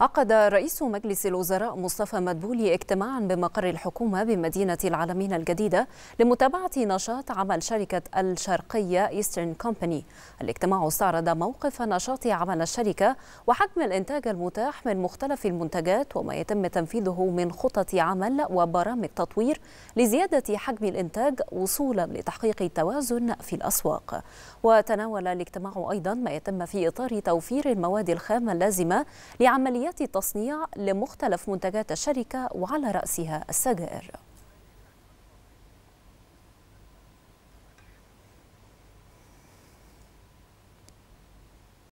عقد رئيس مجلس الوزراء مصطفى مدبولي اجتماعا بمقر الحكومة بمدينة العالمين الجديدة لمتابعة نشاط عمل شركة الشرقية إيسترن كومباني الاجتماع استعرض موقف نشاط عمل الشركة وحجم الإنتاج المتاح من مختلف المنتجات وما يتم تنفيذه من خطط عمل وبرامج تطوير لزيادة حجم الإنتاج وصولا لتحقيق التوازن في الأسواق وتناول الاجتماع أيضا ما يتم في إطار توفير المواد الخام اللازمة لعمليات لإمكانية التصنيع لمختلف منتجات الشركة وعلى رأسها السجائر